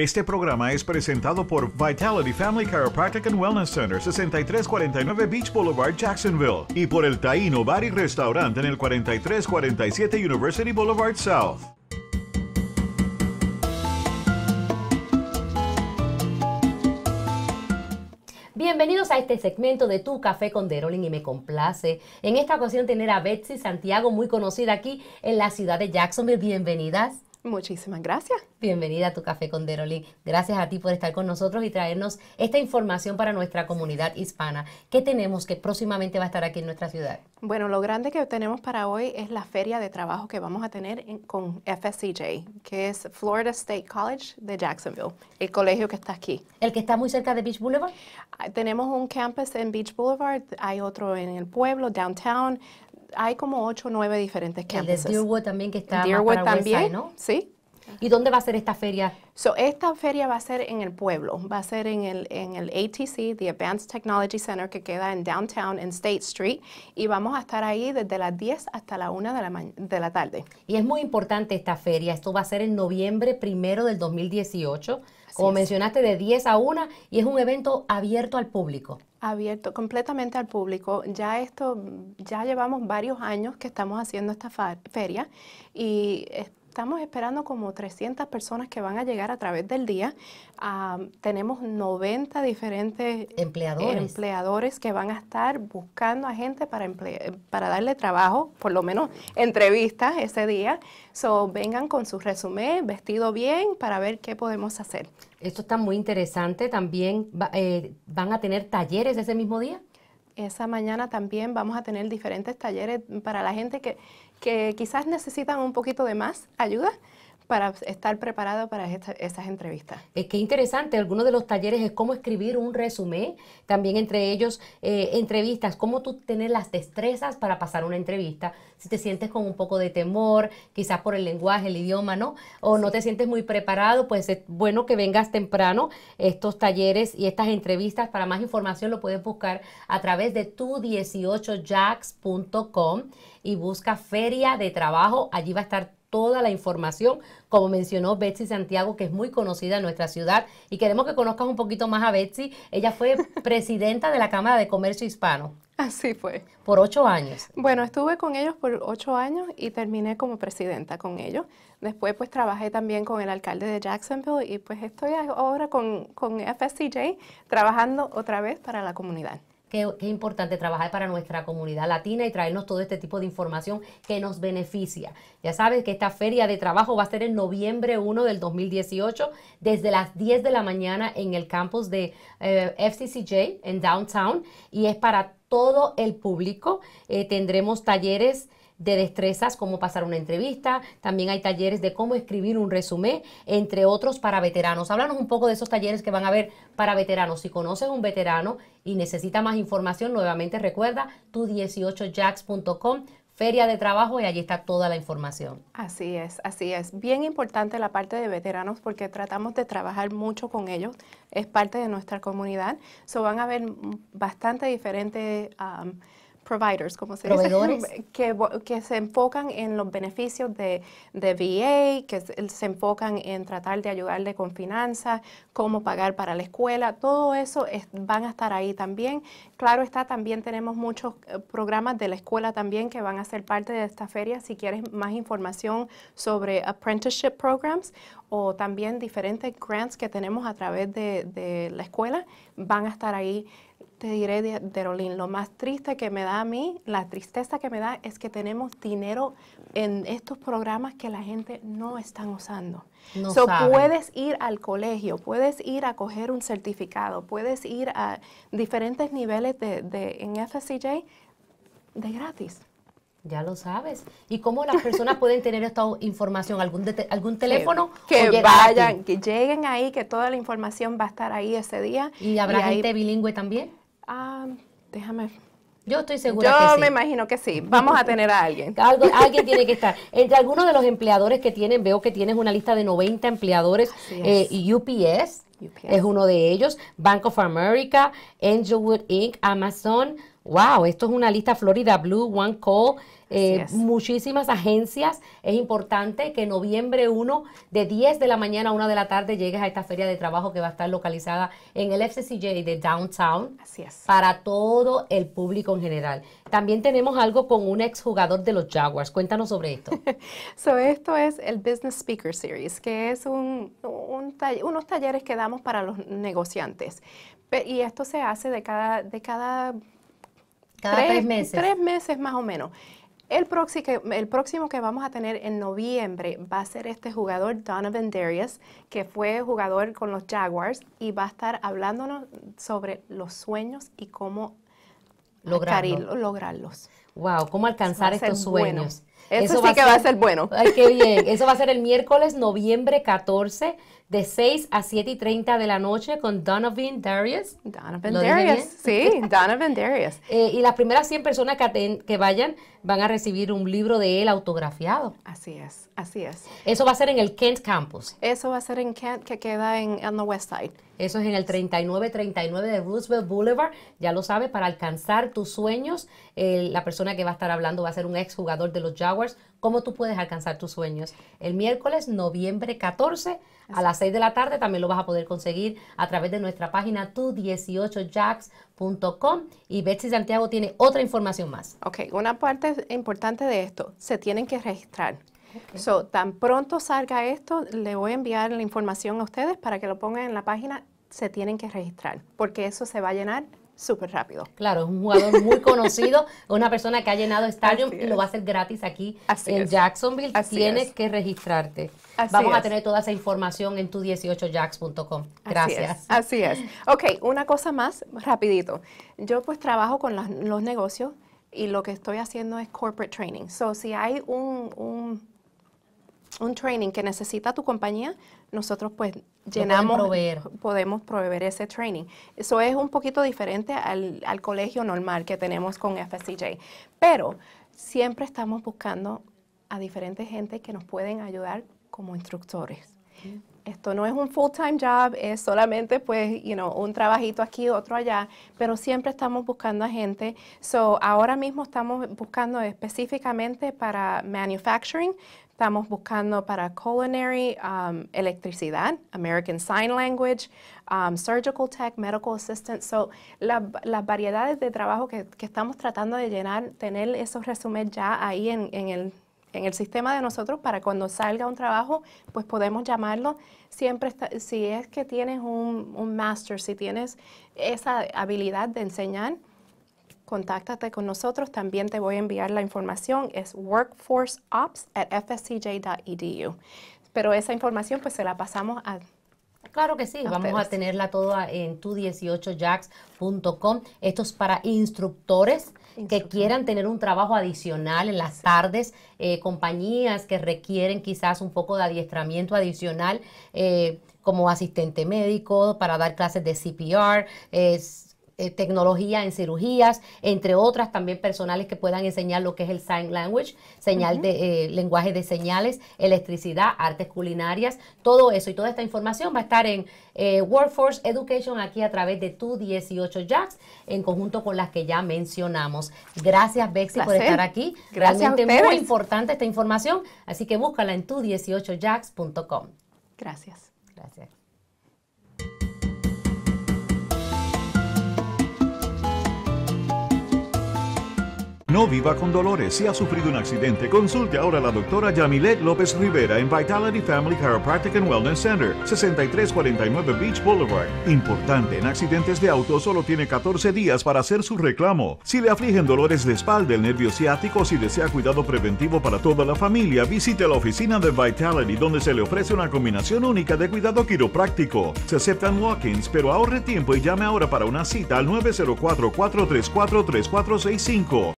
Este programa es presentado por Vitality Family Chiropractic and Wellness Center, 6349 Beach Boulevard, Jacksonville, y por el Taino Bar y Restaurant en el 4347 University Boulevard South. Bienvenidos a este segmento de Tu Café con Derolin y me complace en esta ocasión tener a Betsy Santiago, muy conocida aquí en la ciudad de Jacksonville. Bienvenidas. Muchísimas gracias. Bienvenida a tu café con Deroli. Gracias a ti por estar con nosotros y traernos esta información para nuestra comunidad hispana. ¿Qué tenemos que próximamente va a estar aquí en nuestra ciudad? Bueno, lo grande que tenemos para hoy es la feria de trabajo que vamos a tener con FSCJ, que es Florida State College de Jacksonville, el colegio que está aquí. ¿El que está muy cerca de Beach Boulevard? Ah, tenemos un campus en Beach Boulevard, hay otro en el pueblo, downtown hay como ocho o nueve diferentes campuses. El de Deerwood también que está Deerwood más para también, Westside, ¿no? Sí, ¿Y dónde va a ser esta feria? So, esta feria va a ser en el pueblo, va a ser en el, en el ATC, the Advanced Technology Center, que queda en Downtown, en State Street, y vamos a estar ahí desde las 10 hasta la 1 de la, de la tarde. Y es muy importante esta feria, esto va a ser en noviembre primero del 2018, como mencionaste, de 10 a 1, y es un evento abierto al público abierto completamente al público. Ya esto, ya llevamos varios años que estamos haciendo esta feria y estamos esperando como 300 personas que van a llegar a través del día. Ah, tenemos 90 diferentes empleadores. que van a estar buscando a gente para, para darle trabajo, por lo menos entrevistas ese día. So, vengan con su resumen, vestido bien, para ver qué podemos hacer. Esto está muy interesante. También eh, van a tener talleres ese mismo día. Esa mañana también vamos a tener diferentes talleres para la gente que, que quizás necesitan un poquito de más ayuda, para estar preparado para estas esas entrevistas. Es que interesante, algunos de los talleres es cómo escribir un resumen, también entre ellos eh, entrevistas, cómo tú tener las destrezas para pasar una entrevista, si te sientes con un poco de temor, quizás por el lenguaje, el idioma, ¿no? O no te sientes muy preparado, pues es bueno que vengas temprano estos talleres y estas entrevistas. Para más información lo puedes buscar a través de tu18jacks.com y busca feria de trabajo. Allí va a estar toda la información, como mencionó Betsy Santiago, que es muy conocida en nuestra ciudad y queremos que conozcas un poquito más a Betsy. Ella fue presidenta de la Cámara de Comercio Hispano. Así fue. Por ocho años. Bueno, estuve con ellos por ocho años y terminé como presidenta con ellos. Después pues trabajé también con el alcalde de Jacksonville y pues estoy ahora con, con FSCJ trabajando otra vez para la comunidad que importante trabajar para nuestra comunidad latina y traernos todo este tipo de información que nos beneficia. Ya sabes que esta feria de trabajo va a ser en noviembre 1 del 2018 desde las 10 de la mañana en el campus de eh, FCCJ en Downtown y es para todo el público. Eh, tendremos talleres de destrezas, cómo pasar una entrevista, también hay talleres de cómo escribir un resumen, entre otros para veteranos. Háblanos un poco de esos talleres que van a haber para veteranos. Si conoces un veterano y necesita más información, nuevamente recuerda tu18jacks.com feria de trabajo y allí está toda la información. Así es, así es. Bien importante la parte de veteranos porque tratamos de trabajar mucho con ellos, es parte de nuestra comunidad. So van a ver bastante diferentes providers, como se dice, que, que, se enfocan en los beneficios de, de VA, que se, enfocan en tratar de ayudarle con finanzas, cómo pagar para la escuela, todo eso van a estar ahí también. Claro está, también tenemos muchos eh, programas de la escuela también que van a ser parte de esta feria. Si quieres más información sobre apprenticeship programs o también diferentes grants que tenemos a través de, de la escuela, van a estar ahí te diré, Derolín, lo más triste que me da a mí, la tristeza que me da es que tenemos dinero en estos programas que la gente no está usando. No so, puedes ir al colegio, puedes ir a coger un certificado, puedes ir a diferentes niveles de, en FSCJ de gratis. Ya lo sabes. ¿Y cómo las personas pueden tener esta información? ¿Algún, algún teléfono? Que, vayan, que lleguen ahí, que toda la información va a estar ahí ese día. ¿Y habrá gente bilingüe también? Ah, déjame yo estoy segura. Yo que sí. Yo me imagino que sí. Vamos a tener a alguien. alguien tiene que estar. Entre algunos de los empleadores que tienen, veo que tienes una lista de 90 empleadores. Eh, UPS, UPS, es uno de ellos. Bank of America, Angelwood Inc., Amazon, wow, esto es una lista Florida Blue, One Call, eh, muchísimas agencias. Es importante que noviembre 1, de 10 de la mañana a 1 de la tarde, llegues a esta feria de trabajo que va a estar localizada en el FCCJ de Downtown. Así es. Para todo el público en general. También tenemos algo con un exjugador de los Jaguars. Cuéntanos sobre esto. so, esto es el Business Speaker Series, que es un, unos talleres que damos para los negociantes. y esto se hace de cada, de cada cada tres, meses. Tres meses más o menos. El próximo, que, el próximo que vamos a tener en noviembre va a ser este jugador Donovan Darius, que fue jugador con los Jaguars y va a estar hablándonos sobre los sueños y cómo lograrlos. Wow, ¿cómo alcanzar estos sueños? Eso, sí que va a ser bueno. Ay, qué bien. Eso va a ser el miércoles, noviembre 14, de 6 a 7 y 30 de la noche con Donovan Darius. Donovan Darius, sí, Donovan Darius. Eh, y las primeras 100 personas que, vayan van a recibir un libro de él autografiado. Así es, así es. Eso va a ser en el Kent Campus. Eso va a ser en Kent, que queda en, el West Side. Eso es en el 3939 de Roosevelt Boulevard. Ya lo sabes, para alcanzar tus sueños, la persona que va a estar hablando va a ser un ex jugador de los Jaguars. ¿Cómo tú puedes alcanzar tus sueños? El miércoles, noviembre 14, a las 6 de la tarde, también lo vas a poder conseguir a través de nuestra página tu18jacks.com. Y Betsy Santiago tiene otra información más. Ok, una parte importante de esto, se tienen que registrar. tan pronto salga esto, le voy a enviar la información a ustedes para que lo pongan en la página. Se tienen que registrar porque eso se va a llenar súper rápido. Claro, es un jugador muy conocido, una persona que ha llenado estadio y lo va a hacer gratis aquí en Jacksonville. Tienes que registrarte. Vamos a tener toda esa información en tu 18 jackscom Gracias. Así es. Ok, una cosa más, rapidito. Yo pues trabajo con los negocios y lo que estoy haciendo es corporate training. So, si hay un un training que necesita tu compañía, nosotros pues llenamos, podemos proveer ese training. Eso es un poquito diferente al, colegio normal que tenemos con FSCJ, pero siempre estamos buscando a diferentes gente que nos pueden ayudar como instructores. Mm. Esto no es un full-time job, es solamente pues, you know, un trabajito aquí, otro allá, pero siempre estamos buscando a gente. So, ahora mismo estamos buscando específicamente para manufacturing, Estamos buscando para culinary, um, electricidad, American Sign Language, um, surgical tech, medical assistant. So, las variedades de trabajo que, estamos tratando de llenar, tener esos resúmenes ya ahí en, en el en el sistema de nosotros para cuando salga un trabajo, pues podemos llamarlo. Siempre si es que tienes un, un, master, si tienes esa habilidad de enseñar, contáctate con nosotros. También te voy a enviar la información. Es workforceops e Pero esa información pues se la pasamos a Claro que sí, vamos a tenerla toda en tu 18 jackscom Esto es para instructores que quieran tener un trabajo adicional en las tardes, eh, compañías que requieren quizás un poco de adiestramiento adicional eh, como asistente médico para dar clases de CPR. es eh, tecnología en cirugías, entre otras también personales que puedan enseñar lo que es el sign language, señal de eh, lenguaje de señales, electricidad, artes culinarias, todo eso y toda esta información va a estar en eh, Workforce Education aquí a través de tu 18 jax en conjunto con las que ya mencionamos. Gracias Bexi por estar aquí. Gracias Realmente muy importante esta información, así que búscala en tu 18 jaxcom Gracias. Gracias. No viva con dolores. Si ha sufrido un accidente, consulte ahora a la doctora Yamilet López Rivera en Vitality Family Chiropractic and Wellness Center, 6349 Beach Boulevard. Importante, en accidentes de auto solo tiene 14 días para hacer su reclamo. Si le afligen dolores de espalda, el nervio ciático, si desea cuidado preventivo para toda la familia, visite la oficina de Vitality donde se le ofrece una combinación única de cuidado quiropráctico. Se aceptan walk-ins, pero ahorre tiempo y llame ahora para una cita al 904-434-3465.